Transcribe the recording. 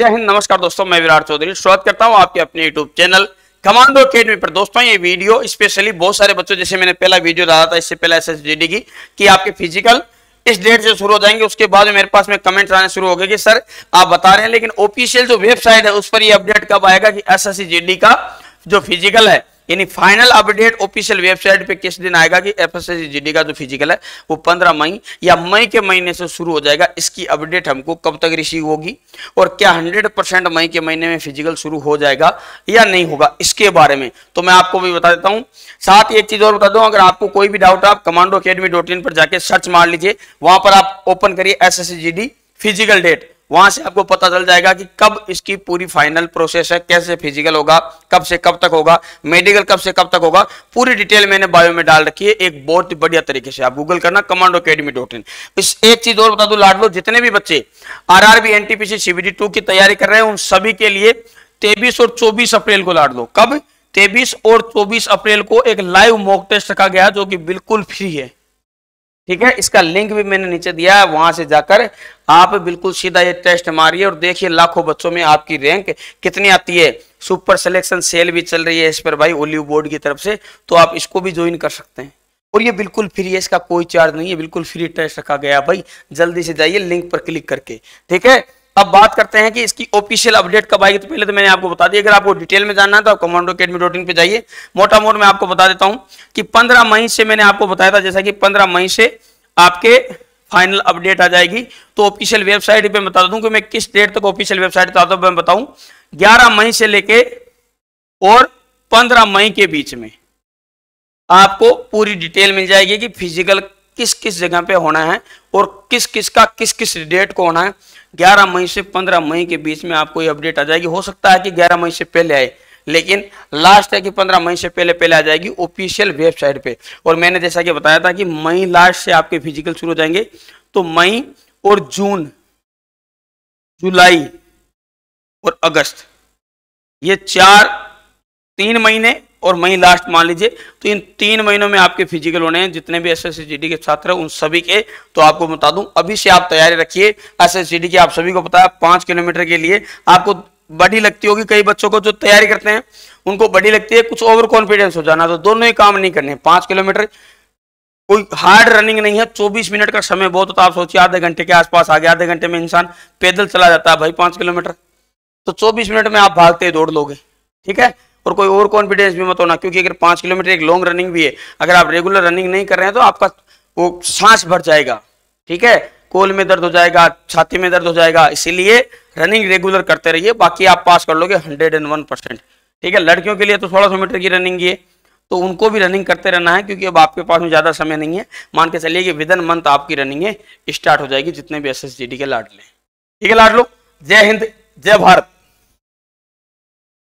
जय हिंद नमस्कार दोस्तों मैं विराट चौधरी स्वागत करता हूं आपके अपने यूट्यूब चैनल कमांडो अकेडमी पर दोस्तों ये वीडियो स्पेशली बहुत सारे बच्चों जैसे मैंने पहला वीडियो डाला था इससे पहले एस की कि आपके फिजिकल इस डेट से शुरू हो जाएंगे उसके बाद मेरे पास में कमेंट आने शुरू हो गए कि सर आप बता रहे हैं लेकिन ऑफिशियल जो वेबसाइट है उस पर ये अपडेट कब आएगा कि एस का जो फिजिकल है यानी फाइनल अपडेट ऑफिशियल वेबसाइट पे किस दिन आएगा कि एफ जीडी का जो फिजिकल है वो पंद्रह मई या मई के महीने से शुरू हो जाएगा इसकी अपडेट हमको कब तक रिसीव होगी और क्या हंड्रेड परसेंट मई के महीने में फिजिकल शुरू हो जाएगा या नहीं होगा इसके बारे में तो मैं आपको भी बता देता हूँ साथ ही एक चीज और बता दू अगर आपको कोई भी डाउट आप कमांडो अकेडमी पर जाके सर्च मार लीजिए वहां पर आप ओपन करिए एस फिजिकल डेट वहां से आपको पता चल जाएगा कि कब इसकी पूरी फाइनल प्रोसेस है कैसे फिजिकल होगा कब से कब तक होगा मेडिकल कब से कब तक होगा पूरी डिटेल मैंने बायो में डाल रखी है एक बहुत ही बढ़िया तरीके से आप गूगल करना कमांडो अकेडमी डॉट इन इस एक चीज और बता दू लाडलो जितने भी बच्चे R R B NTPC CBT two की तैयारी कर रहे हैं उन सभी के लिए तेबीस और चौबीस अप्रैल को लाड लो कब तेबीस और चौबीस अप्रैल को एक लाइव मॉक टेस्ट रखा गया जो कि बिल्कुल फ्री है ठीक है इसका लिंक भी मैंने नीचे दिया है वहां से जाकर आप बिल्कुल सीधा ये टेस्ट मारिए और देखिए लाखों बच्चों में आपकी रैंक कितनी आती है सुपर सिलेक्शन सेल भी चल रही है इस पर भाई ओलिव बोर्ड की तरफ से तो आप इसको भी ज्वाइन कर सकते हैं और ये बिल्कुल फ्री है इसका कोई चार्ज नहीं है बिल्कुल फ्री टेस्ट रखा गया भाई जल्दी से जाइए लिंक पर क्लिक करके ठीक है अब बात करते हैं कि इसकी ऑफिशियल अपडेट कब आएगी तो पहले तो मैंने आपको बता दिया अगर आपको डिटेल में जानना है तो आप कमांडो अकेडमी डॉट इन पर जाइए मोटा मोट मैं आपको बता देता हूं कि पंद्रह मई से मैंने आपको बताया था जैसा कि पंद्रह मई से आपके फाइनल अपडेट आ जाएगी तो ऑफिशियल वेबसाइट पर बता दूं कि मैं किस डेट तक ऑफिशियल वेबसाइट था तो मैं बताऊं ग्यारह मई से लेके और पंद्रह मई के बीच में आपको पूरी डिटेल मिल जाएगी कि फिजिकल किस किस जगह पे होना है और किस किस का किस किस डेट को होना है 11 मई से 15 मई के बीच में आपको ये अपडेट आ जाएगी हो सकता है कि 11 मई से पहले आए लेकिन लास्ट है कि 15 मई से पहले पहले आ जाएगी ऑफिशियल वेबसाइट पे और मैंने जैसा कि बताया था कि मई लास्ट से आपके फिजिकल शुरू हो जाएंगे तो मई और जून जुलाई और अगस्त ये चार तीन महीने और मई लास्ट मान लीजिए तो इन तीन महीनों में आपके फिजिकल होने हैं जितने भी एस एस के छात्र उन सभी के तो आपको बता दूं अभी से आप तैयारी रखिए एस एस के आप सभी को पता है पांच किलोमीटर के लिए आपको बड़ी लगती होगी कई बच्चों को जो तैयारी करते हैं उनको बड़ी लगती है कुछ ओवर कॉन्फिडेंस हो जाना तो दोनों ही काम नहीं करने पांच किलोमीटर कोई हार्ड रनिंग नहीं है 24 मिनट का समय बहुत होता है आप सोचिए आधे घंटे के आसपास आगे आधे घंटे में इंसान पैदल चला जाता है भाई पांच किलोमीटर तो 24 मिनट में आप भागते दौड़ लोगे ठीक है और कोई ओवर कॉन्फिडेंस भी मत होना क्योंकि अगर पाँच किलोमीटर एक लॉन्ग रनिंग भी है अगर आप रेगुलर रनिंग नहीं कर रहे हैं तो आपका वो सांस भर जाएगा ठीक है कोल में दर्द हो जाएगा छाती में दर्द हो जाएगा इसीलिए रनिंग रेगुलर करते रहिए बाकी आप पास कर लोगे हंड्रेड एंड वन परसेंट ठीक है लड़कियों के लिए तो सोलह सौ मीटर की रनिंग ये तो उनको भी रनिंग करते रहना है क्योंकि अब आपके पास में ज़्यादा समय नहीं है मान के चलिए कि विद इन मंथ आपकी रनिंग स्टार्ट हो जाएगी जितने भी एस के लाडले ठीक है लाडलो जय हिंद जय भारत